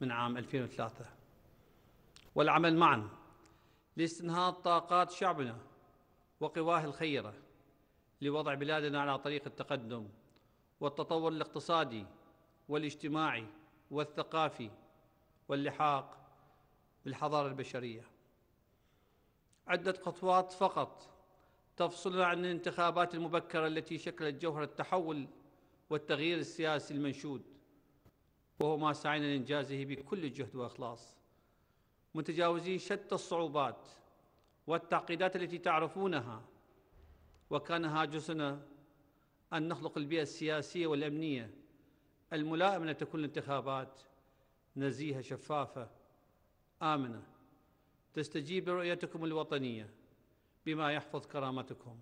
من عام 2003 والعمل معا لاستنهاض طاقات شعبنا وقواه الخيرة لوضع بلادنا على طريق التقدم والتطور الاقتصادي والاجتماعي والثقافي واللحاق بالحضارة البشرية عدة خطوات فقط تفصلنا عن الانتخابات المبكرة التي شكلت جوهر التحول والتغيير السياسي المنشود وهو ما سعينا لإنجازه بكل جهد وإخلاص متجاوزين شتى الصعوبات والتعقيدات التي تعرفونها وكان هاجسنا أن نخلق البيئة السياسية والأمنية الملائمة لتكون الانتخابات نزيهة شفافة آمنة تستجيب لرؤيتكم الوطنية بما يحفظ كرامتكم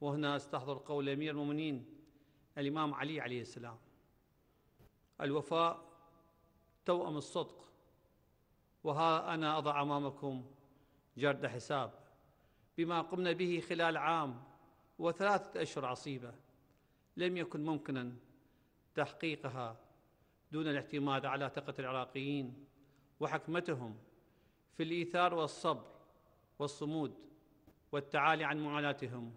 وهنا استحضر قول أمير المؤمنين الإمام علي عليه السلام الوفاء توأم الصدق وها أنا أضع أمامكم جرد حساب بما قمنا به خلال عام وثلاثة أشهر عصيبة لم يكن ممكنا تحقيقها دون الاعتماد على ثقة العراقيين وحكمتهم في الإيثار والصبر والصمود والتعالي عن معاناتهم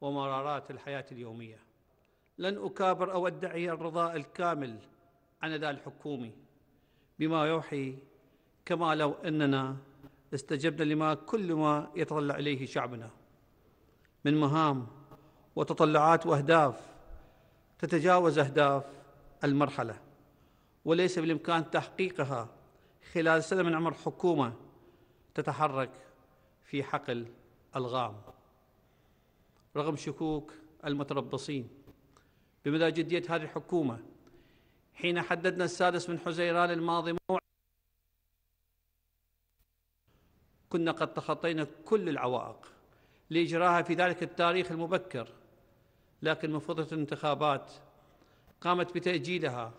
ومرارات الحياة اليومية لن أكابر أو أدعي الرضاء الكامل عن أداء الحكومي بما يوحي كما لو أننا استجبنا لما كل ما يتطلع إليه شعبنا من مهام وتطلعات وأهداف تتجاوز أهداف المرحلة وليس بالإمكان تحقيقها خلال سنة من عمر حكومة تتحرك في حقل الغام رغم شكوك المتربصين بمدى جدية هذه الحكومة حين حددنا السادس من حزيران الماضي موعد كنا قد تخطينا كل العوائق لإجراها في ذلك التاريخ المبكر لكن مفوضة الانتخابات قامت بتأجيلها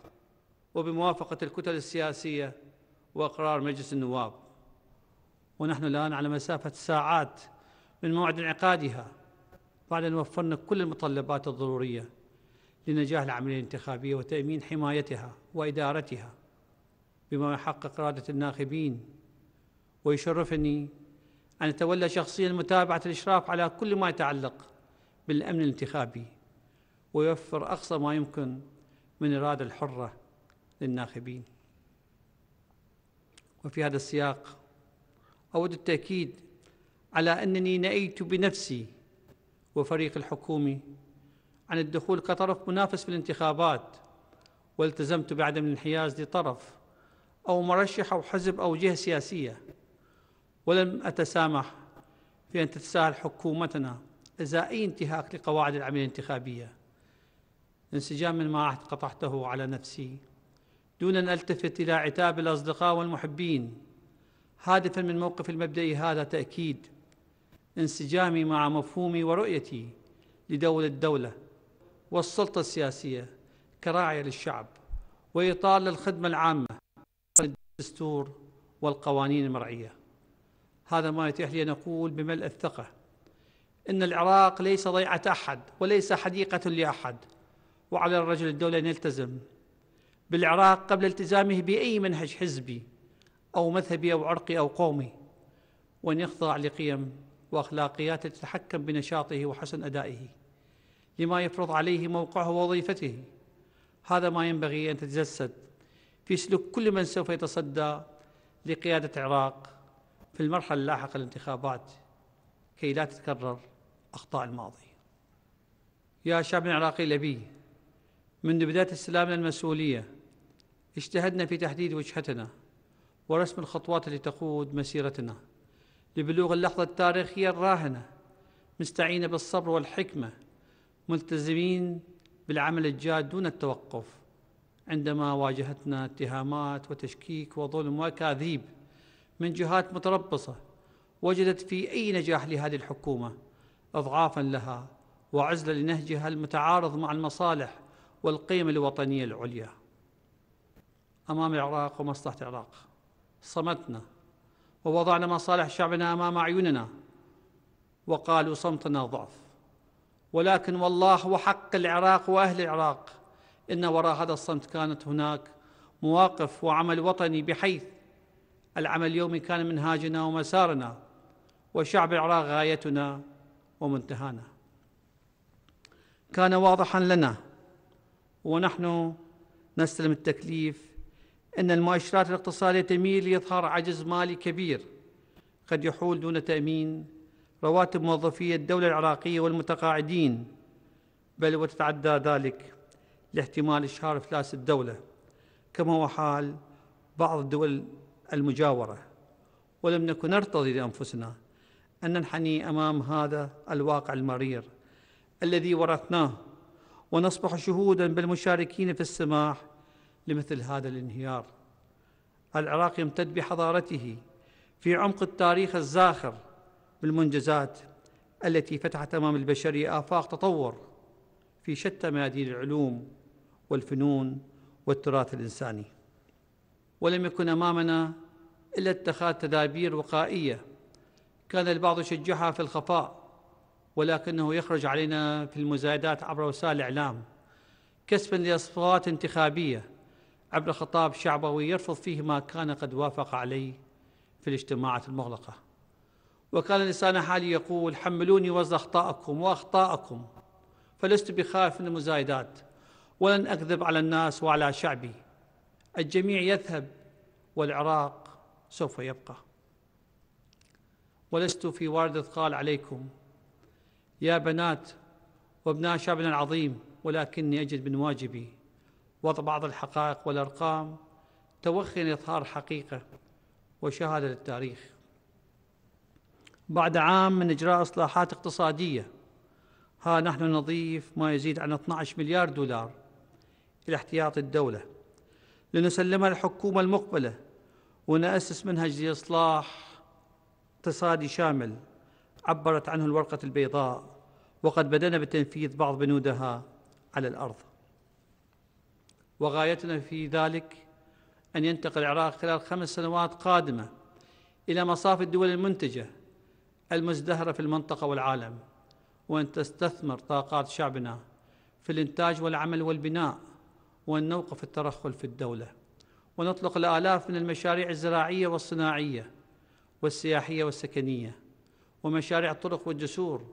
وبموافقة الكتل السياسية وإقرار مجلس النواب ونحن الآن على مسافة ساعات من موعد انعقادها بعد أن وفرنا كل المتطلبات الضرورية لنجاح العملية الانتخابية وتأمين حمايتها وإدارتها بما يحقق إرادة الناخبين ويشرفني أن أتولى شخصيا متابعة الإشراف على كل ما يتعلق بالأمن الانتخابي ويوفر أقصى ما يمكن من إرادة الحرة للناخبين وفي هذا السياق أود التأكيد على أنني نأيت بنفسي وفريق الحكومي عن الدخول كطرف منافس في الانتخابات والتزمت بعدم الانحياز لطرف أو مرشح أو حزب أو جهة سياسية ولم أتسامح في أن تتساهل حكومتنا إزاء أي انتهاك لقواعد العملية الانتخابية انسجاما ما عهد قطعته على نفسي دون أن ألتفت إلى عتاب الأصدقاء والمحبين هادفا من موقف المبدئي هذا تأكيد انسجامي مع مفهومي ورؤيتي لدولة الدولة والسلطة السياسية كراعية للشعب وإطار للخدمة العامة الدستور والقوانين المرعية هذا ما يتيح لي أن أقول بملء الثقة إن العراق ليس ضيعة أحد وليس حديقة لأحد وعلى الرجل الدولة أن يلتزم بالعراق قبل التزامه بأي منهج حزبي أو مذهبي أو عرقي أو قومي وأن يخضع لقيم وأخلاقيات تتحكم بنشاطه وحسن أدائه لما يفرض عليه موقعه ووظيفته هذا ما ينبغي أن تتجسد في سلوك كل من سوف يتصدى لقيادة العراق في المرحلة اللاحقة للانتخابات كي لا تتكرر أخطاء الماضي يا شعب العراقي الأبي منذ بداية السلام للمسؤولية اجتهدنا في تحديد وجهتنا ورسم الخطوات التي تقود مسيرتنا لبلوغ اللحظة التاريخية الراهنة مستعينة بالصبر والحكمة ملتزمين بالعمل الجاد دون التوقف عندما واجهتنا اتهامات وتشكيك وظلم واكاذيب من جهات متربصه وجدت في اي نجاح لهذه الحكومه اضعافا لها وعزله لنهجها المتعارض مع المصالح والقيم الوطنيه العليا. امام العراق ومصلحه العراق صمتنا ووضعنا مصالح شعبنا امام اعيننا وقالوا صمتنا ضعف ولكن والله وحق العراق وأهل العراق إن وراء هذا الصمت كانت هناك مواقف وعمل وطني بحيث العمل اليومي كان منهاجنا ومسارنا وشعب العراق غايتنا ومنتهانا كان واضحا لنا ونحن نستلم التكليف أن المؤشرات الاقتصادية تميل لإظهار عجز مالي كبير قد يحول دون تأمين رواتب موظفي الدولة العراقية والمتقاعدين بل وتتعدى ذلك لاحتمال إشهار إفلاس الدولة كما هو حال بعض الدول المجاورة ولم نكن نرتضي لأنفسنا أن ننحني أمام هذا الواقع المرير الذي ورثناه ونصبح شهودا بالمشاركين في السماح لمثل هذا الانهيار العراق يمتد بحضارته في عمق التاريخ الزاخر بالمنجزات التي فتحت امام البشريه افاق تطور في شتى ميادين العلوم والفنون والتراث الانساني ولم يكن امامنا الا اتخاذ تدابير وقائيه كان البعض يشجعها في الخفاء ولكنه يخرج علينا في المزايدات عبر وسائل الاعلام كسبا لاصوات انتخابيه عبر خطاب شعبوي يرفض فيه ما كان قد وافق عليه في الاجتماعات المغلقه وكان لسان حالي يقول حملوني وزن أخطائكم وأخطائكم فلست بخائف من المزايدات ولن أكذب على الناس وعلى شعبي الجميع يذهب والعراق سوف يبقى ولست في وارد قال عليكم يا بنات وابناء شعبنا العظيم ولكني أجد من واجبي وضع بعض الحقائق والأرقام توخي لإظهار حقيقة وشهادة للتاريخ بعد عام من إجراء إصلاحات اقتصادية ها نحن نضيف ما يزيد عن 12 مليار دولار إلى احتياط الدولة لنسلمها الحكومة المقبلة ونأسس منهج لإصلاح اقتصادي شامل عبرت عنه الورقة البيضاء وقد بدأنا بتنفيذ بعض بنودها على الأرض وغايتنا في ذلك أن ينتقل العراق خلال خمس سنوات قادمة إلى مصاف الدول المنتجة المزدهرة في المنطقة والعالم وأن تستثمر طاقات شعبنا في الإنتاج والعمل والبناء وأن نوقف الترخل في الدولة ونطلق الآلاف من المشاريع الزراعية والصناعية والسياحية والسكنية ومشاريع الطرق والجسور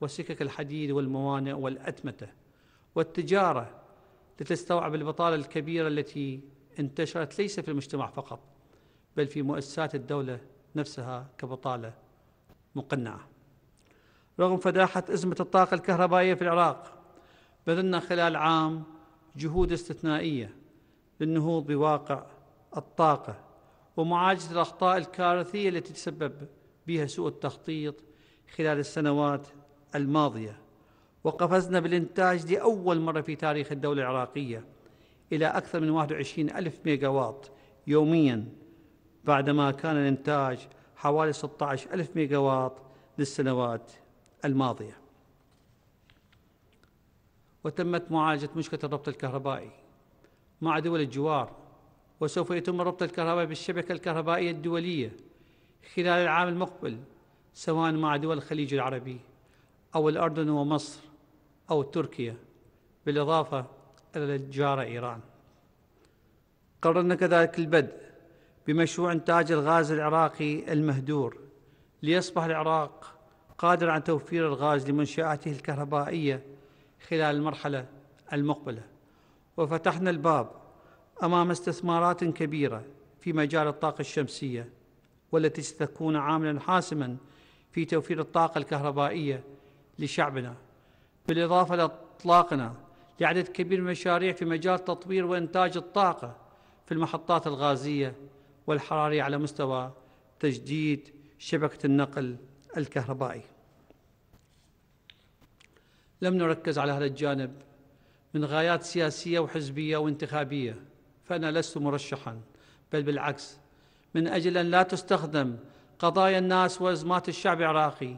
وسكك الحديد والموانئ والأتمتة والتجارة لتستوعب البطالة الكبيرة التي انتشرت ليس في المجتمع فقط بل في مؤسسات الدولة نفسها كبطالة مقنعة رغم فداحة أزمة الطاقة الكهربائية في العراق بذلنا خلال عام جهود استثنائية للنهوض بواقع الطاقة ومعالجة الأخطاء الكارثية التي تسبب بها سوء التخطيط خلال السنوات الماضية وقفزنا بالإنتاج لأول مرة في تاريخ الدولة العراقية إلى أكثر من 21 ألف ميجاوات يومياً بعدما كان الإنتاج حوالي 16 ألف ميجاوات للسنوات الماضية وتمت معالجة مشكلة الربط الكهربائي مع دول الجوار وسوف يتم ربط الكهرباء بالشبكة الكهربائية الدولية خلال العام المقبل سواء مع دول الخليج العربي أو الأردن ومصر أو تركيا بالإضافة إلى الجارة إيران قررنا كذلك البدء بمشروع إنتاج الغاز العراقي المهدور ليصبح العراق قادرا على توفير الغاز لمنشآته الكهربائية خلال المرحلة المقبلة وفتحنا الباب أمام استثمارات كبيرة في مجال الطاقة الشمسية والتي ستكون عاملا حاسما في توفير الطاقة الكهربائية لشعبنا بالإضافة لإطلاقنا لعدد كبير من المشاريع في مجال تطوير وإنتاج الطاقة في المحطات الغازية والحراري على مستوى تجديد شبكة النقل الكهربائي لم نركز على هذا الجانب من غايات سياسية وحزبية وانتخابية فأنا لست مرشحا بل بالعكس من أجل أن لا تستخدم قضايا الناس وأزمات الشعب العراقي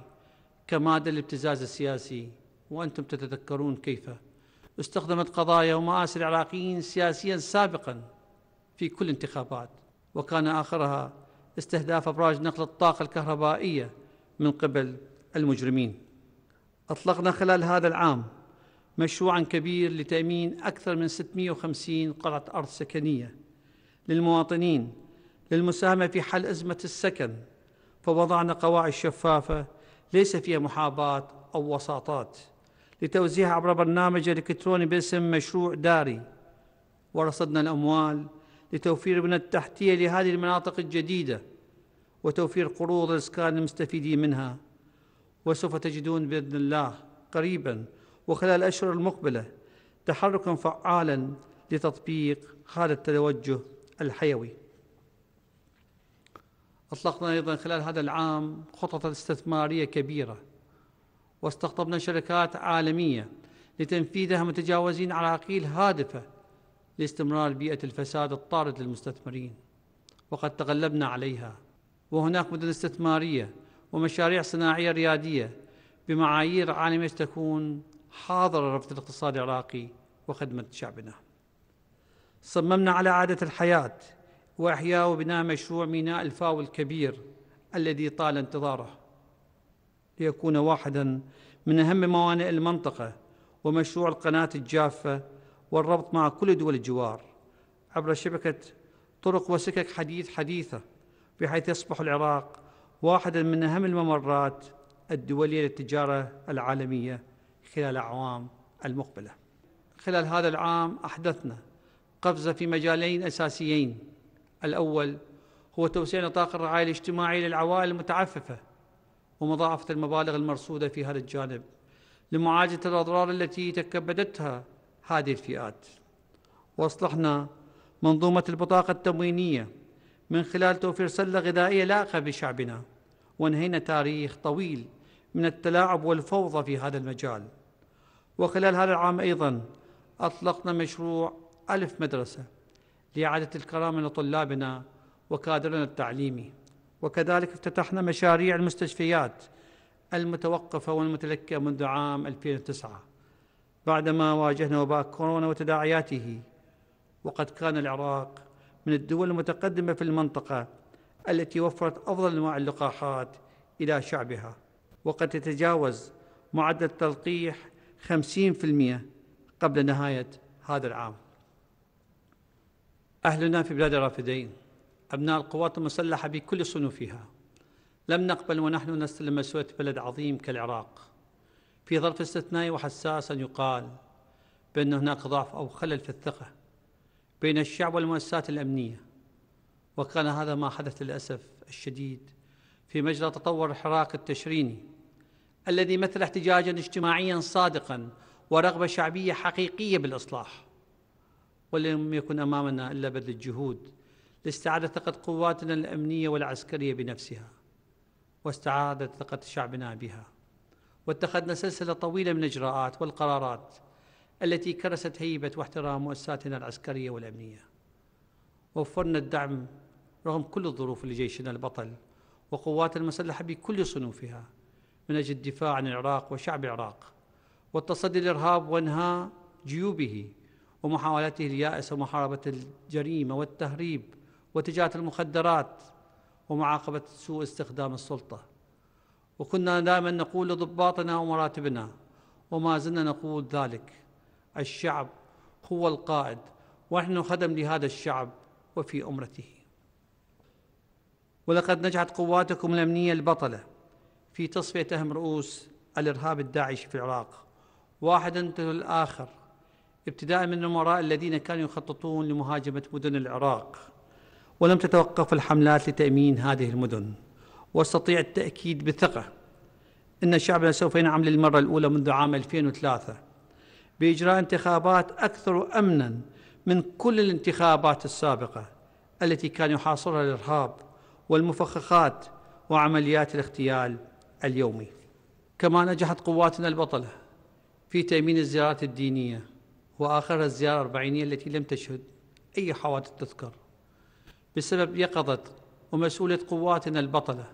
كمادة للابتزاز السياسي وأنتم تتذكرون كيف استخدمت قضايا ومآسي العراقيين سياسيا سابقا في كل انتخابات وكان آخرها استهداف أبراج نقل الطاقة الكهربائية من قبل المجرمين أطلقنا خلال هذا العام مشروعا كبير لتأمين أكثر من 650 قطعة أرض سكنية للمواطنين للمساهمة في حل أزمة السكن فوضعنا قواعد شفافة ليس فيها محاباة أو وساطات لتوزيعها عبر برنامج إلكتروني باسم مشروع داري ورصدنا الأموال لتوفير البنى التحتية لهذه المناطق الجديدة وتوفير قروض الإسكان المستفيدين منها وسوف تجدون بإذن الله قريبا وخلال الأشهر المقبلة تحركا فعالا لتطبيق هذا التوجه الحيوي أطلقنا أيضا خلال هذا العام خطط استثمارية كبيرة واستقطبنا شركات عالمية لتنفيذها متجاوزين عراقيل هادفة لاستمرار بيئة الفساد الطارد للمستثمرين وقد تغلبنا عليها وهناك مدن استثمارية ومشاريع صناعية ريادية بمعايير عالمة تكون حاضرة رفض الاقتصاد العراقي وخدمة شعبنا صممنا على عادة الحياة وإحياء وبناء مشروع ميناء الفاو الكبير الذي طال انتظاره ليكون واحدا من أهم موانئ المنطقة ومشروع القناة الجافة والربط مع كل دول الجوار عبر شبكة طرق وسكك حديث حديثة بحيث يصبح العراق واحدا من أهم الممرات الدولية للتجارة العالمية خلال الأعوام المقبلة خلال هذا العام أحدثنا قفزة في مجالين أساسيين الأول هو توسيع نطاق الرعاية الاجتماعي للعوائل المتعففة ومضاعفة المبالغ المرصودة في هذا الجانب لمعالجة الأضرار التي تكبدتها هذه الفئات وأصلحنا منظومة البطاقة التموينية من خلال توفير سلة غذائية لائقة بشعبنا وانهينا تاريخ طويل من التلاعب والفوضى في هذا المجال وخلال هذا العام أيضا أطلقنا مشروع ألف مدرسة لإعادة الكرامة لطلابنا وكادرنا التعليمي وكذلك افتتحنا مشاريع المستشفيات المتوقفة والمتلكة منذ عام 2009 بعدما واجهنا وباء كورونا وتداعياته وقد كان العراق من الدول المتقدمة في المنطقة التي وفرت أفضل أنواع اللقاحات إلى شعبها وقد تتجاوز معدل التلقيح 50% قبل نهاية هذا العام أهلنا في بلاد الرافدين أبناء القوات المسلحة بكل صنوفها لم نقبل ونحن نستلم مسؤولية بلد عظيم كالعراق في ظرف استثنائي وحساس أن يقال بأن هناك ضعف أو خلل في الثقة بين الشعب والمؤسسات الأمنية وكان هذا ما حدث للأسف الشديد في مجرى تطور الحراك التشريني الذي مثل احتجاجا اجتماعيا صادقا ورغبة شعبية حقيقية بالإصلاح ولم يكن أمامنا إلا بذل الجهود لاستعادة ثقة قواتنا الأمنية والعسكرية بنفسها واستعادة ثقة شعبنا بها واتخذنا سلسلة طويلة من الإجراءات والقرارات التي كرست هيبة واحترام مؤسساتنا العسكرية والأمنية وفرنا الدعم رغم كل الظروف لجيشنا البطل وقوات المسلحة بكل صنوفها من أجل الدفاع عن العراق وشعب العراق والتصدي للإرهاب وانهاء جيوبه ومحاولاته اليائسة ومحاربه الجريمة والتهريب وتجارة المخدرات ومعاقبة سوء استخدام السلطة وكنا دائما نقول لضباطنا ومراتبنا وما زلنا نقول ذلك الشعب هو القائد ونحن خدم لهذا الشعب وفي أمرته ولقد نجحت قواتكم الأمنية البطلة في تصفية أهم رؤوس الإرهاب الداعش في العراق واحدا تلو الآخر ابتداء من الأمراء الذين كانوا يخططون لمهاجمة مدن العراق ولم تتوقف الحملات لتأمين هذه المدن واستطيع التاكيد بثقه ان شعبنا سوف ينعم للمره الاولى منذ عام 2003 باجراء انتخابات اكثر امنا من كل الانتخابات السابقه التي كان يحاصرها الارهاب والمفخخات وعمليات الاغتيال اليومي كما نجحت قواتنا البطله في تامين الزيارات الدينيه واخرها الزياره الاربعينيه التي لم تشهد اي حوادث تذكر بسبب يقظه ومسؤوليه قواتنا البطله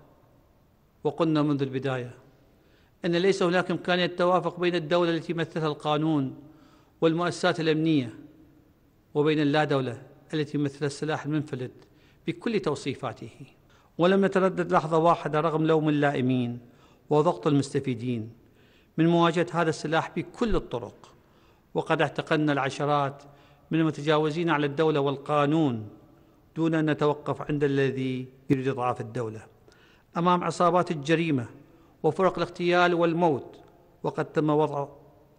وقلنا منذ البداية أن ليس هناك إمكانية توافق بين الدولة التي يمثلها القانون والمؤسسات الأمنية وبين اللا دولة التي يمثلها السلاح المنفلت بكل توصيفاته ولم نتردد لحظة واحدة رغم لوم اللائمين وضغط المستفيدين من مواجهة هذا السلاح بكل الطرق وقد اعتقلنا العشرات من المتجاوزين على الدولة والقانون دون أن نتوقف عند الذي يريد إضعاف الدولة امام عصابات الجريمه وفرق الاغتيال والموت وقد تم وضع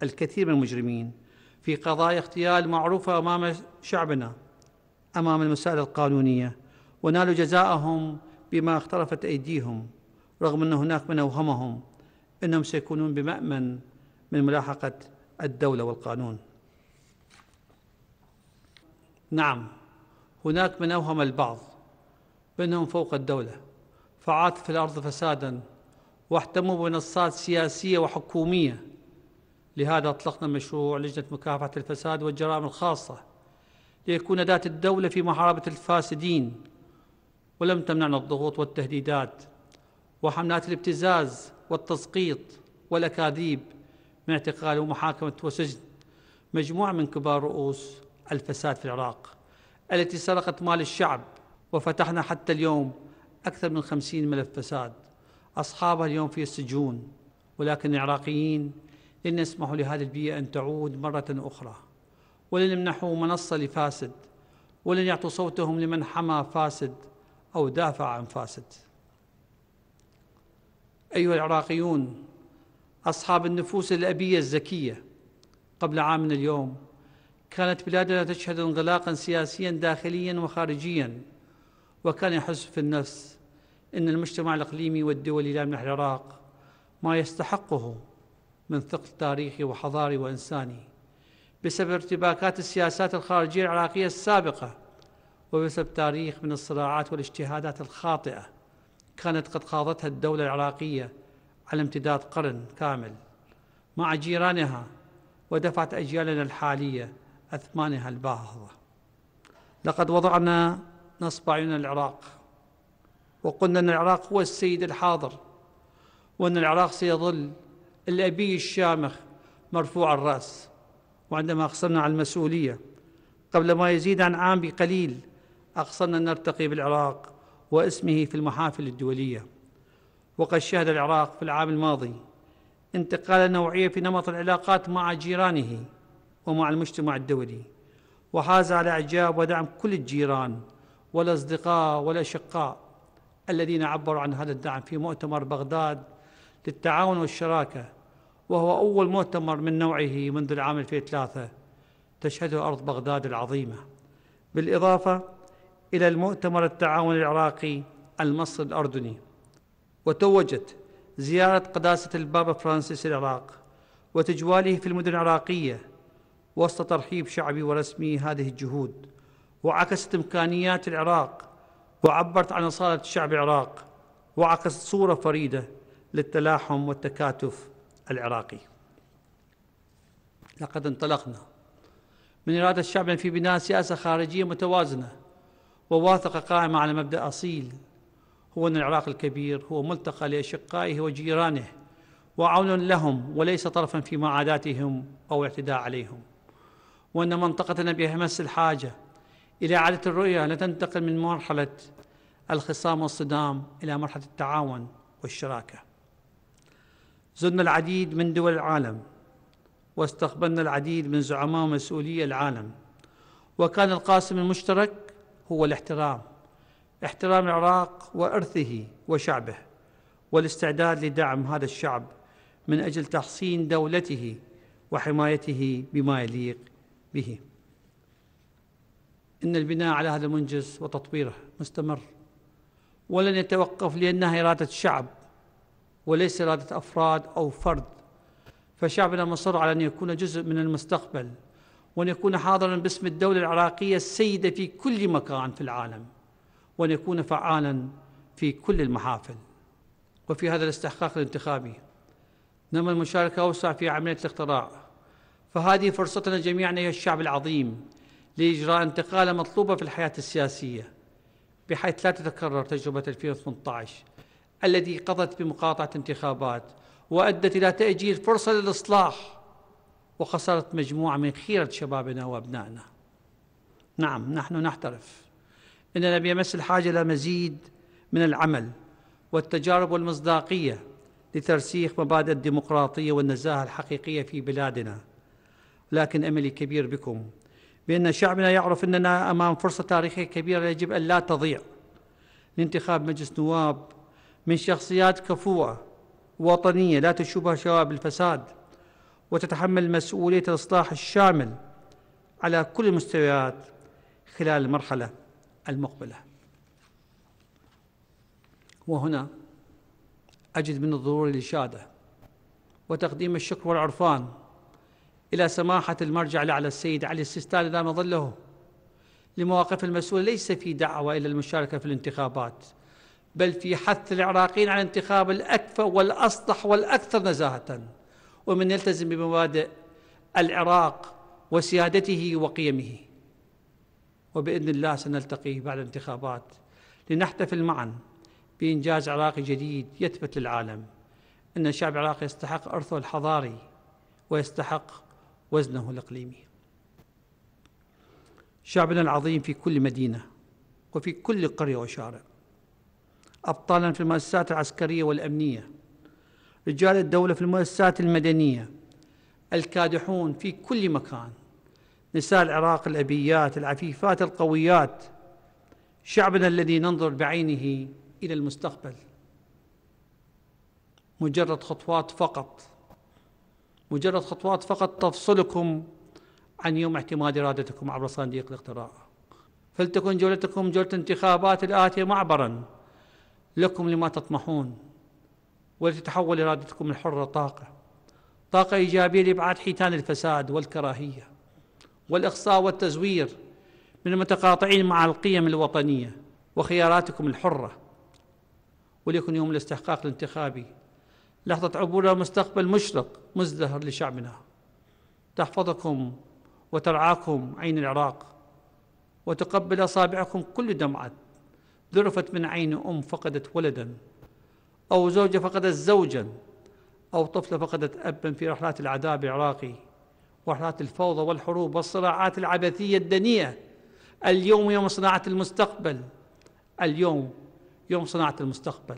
الكثير من المجرمين في قضايا اغتيال معروفه امام شعبنا امام المسائل القانونيه ونالوا جزاءهم بما اخترفت ايديهم رغم ان هناك من اوهمهم انهم سيكونون بمامن من ملاحقه الدوله والقانون نعم هناك من اوهم البعض بانهم فوق الدوله فعاث في الأرض فسادا واحتموا بمنصات سياسية وحكومية لهذا أطلقنا مشروع لجنة مكافحة الفساد والجرائم الخاصة ليكون أداة الدولة في محاربة الفاسدين ولم تمنعنا الضغوط والتهديدات وحملات الابتزاز والتسقيط والأكاذيب من اعتقال ومحاكمة وسجن مجموعة من كبار رؤوس الفساد في العراق التي سرقت مال الشعب وفتحنا حتى اليوم أكثر من خمسين ملف فساد أصحابها اليوم في السجون ولكن العراقيين لن يسمحوا لهذه البيئة أن تعود مرة أخرى ولن يمنحوا منصة لفاسد ولن يعطوا صوتهم لمن حمى فاسد أو دافع عن فاسد أيها العراقيون أصحاب النفوس الأبية الزكية قبل عامنا اليوم كانت بلادنا تشهد انغلاقا سياسيا داخليا وخارجيا وكان يحس في النفس أن المجتمع الإقليمي والدولي لا من العراق ما يستحقه من ثقل تاريخي وحضاري وإنساني بسبب ارتباكات السياسات الخارجية العراقية السابقة وبسبب تاريخ من الصراعات والاجتهادات الخاطئة كانت قد خاضتها الدولة العراقية على امتداد قرن كامل مع جيرانها ودفعت أجيالنا الحالية أثمانها الباهظة لقد وضعنا نصب عيون العراق وقلنا أن العراق هو السيد الحاضر وأن العراق سيظل الأبي الشامخ مرفوع الرأس وعندما أقصرنا على المسؤولية قبل ما يزيد عن عام بقليل أقصرنا أن نرتقي بالعراق واسمه في المحافل الدولية وقد شهد العراق في العام الماضي انتقال نوعية في نمط العلاقات مع جيرانه ومع المجتمع الدولي وحاز على إعجاب ودعم كل الجيران والأصدقاء والأشقاء الذين عبروا عن هذا الدعم في مؤتمر بغداد للتعاون والشراكة وهو أول مؤتمر من نوعه منذ العام 2003 تشهده أرض بغداد العظيمة بالإضافة إلى المؤتمر التعاون العراقي المصري الأردني وتوجت زيارة قداسة البابا فرانسيس العراق وتجواله في المدن العراقية وسط ترحيب شعبي ورسمي هذه الجهود وعكست إمكانيات العراق وعبرت عن أصالة الشعب العراق وعكست صورة فريدة للتلاحم والتكاتف العراقي لقد انطلقنا من إرادة الشعب في بناء سياسة خارجية متوازنة وواثقة قائمة على مبدأ أصيل هو أن العراق الكبير هو ملتقى لأشقائه وجيرانه وعون لهم وليس طرفا في معاداتهم أو اعتداء عليهم وأن منطقتنا بها مس الحاجة إلى إعادة الرؤية لتنتقل من مرحلة الخصام والصدام إلى مرحلة التعاون والشراكة زرنا العديد من دول العالم واستقبلنا العديد من زعماء ومسؤولي العالم وكان القاسم المشترك هو الاحترام احترام العراق وارثه وشعبه والاستعداد لدعم هذا الشعب من اجل تحصين دولته وحمايته بما يليق به إن البناء على هذا المنجز وتطويره مستمر ولن يتوقف لأنها إرادة الشعب وليس إرادة أفراد أو فرد فشعبنا مصر على أن يكون جزء من المستقبل وأن يكون حاضرا باسم الدولة العراقية السيدة في كل مكان في العالم وأن يكون فعالا في كل المحافل وفي هذا الاستحقاق الانتخابي نما المشاركة أوسع في عملية الاقتراع فهذه فرصتنا جميعا أيها الشعب العظيم لإجراء انتقالة مطلوبة في الحياة السياسية بحيث لا تتكرر تجربة 2018 الذي قضت بمقاطعة انتخابات وأدت إلى تأجيل فرصة للإصلاح وخسارة مجموعة من خيرة شبابنا وأبنائنا نعم نحن نعترف أننا بيمس الحاجة إلى مزيد من العمل والتجارب والمصداقية لترسيخ مبادئ الديمقراطية والنزاهة الحقيقية في بلادنا لكن أملي كبير بكم بأن شعبنا يعرف أننا أمام فرصة تاريخية كبيرة يجب أن لا تضيع لانتخاب مجلس نواب من شخصيات كفوءة وطنية لا تشوبها شواب الفساد وتتحمل مسؤولية الإصلاح الشامل على كل المستويات خلال المرحلة المقبلة وهنا أجد من الضروري الإشادة وتقديم الشكر والعرفان إلى سماحة المرجع الأعلى السيد علي السيستاني ما ظله لمواقف المسؤول ليس في دعوة إلى المشاركة في الانتخابات بل في حث العراقيين على الانتخاب الأكفى والأصلح والأكثر نزاهة ومن يلتزم بمبادئ العراق وسيادته وقيمه وبإذن الله سنلتقي بعد الانتخابات لنحتفل معا بإنجاز عراقي جديد يثبت للعالم أن الشعب العراقي يستحق إرثه الحضاري ويستحق وزنه الإقليمي شعبنا العظيم في كل مدينة وفي كل قرية وشارع أبطالا في المؤسسات العسكرية والأمنية رجال الدولة في المؤسسات المدنية الكادحون في كل مكان نساء العراق الأبيات العفيفات القويات شعبنا الذي ننظر بعينه إلى المستقبل مجرد خطوات فقط مجرد خطوات فقط تفصلكم عن يوم اعتماد إرادتكم عبر صندوق الاقتراع فلتكن جولتكم جولة انتخابات الآتية معبرا لكم لما تطمحون ولتتحول إرادتكم الحرة طاقة طاقة إيجابية لإبعاد حيتان الفساد والكراهية والإقصاء والتزوير من المتقاطعين مع القيم الوطنية وخياراتكم الحرة وليكن يوم الاستحقاق الانتخابي لحظة عبورها مستقبل مشرق مزدهر لشعبنا تحفظكم وترعاكم عين العراق وتقبل أصابعكم كل دمعة ذرفت من عين أم فقدت ولدا أو زوجة فقدت زوجا أو طفلة فقدت أبا في رحلات العذاب العراقي ورحلات الفوضى والحروب والصراعات العبثية الدنيئة اليوم يوم صناعة المستقبل اليوم يوم صناعة المستقبل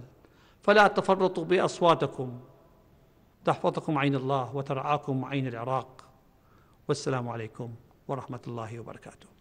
فلا تفرطوا باصواتكم تحفظكم عين الله وترعاكم عين العراق والسلام عليكم ورحمه الله وبركاته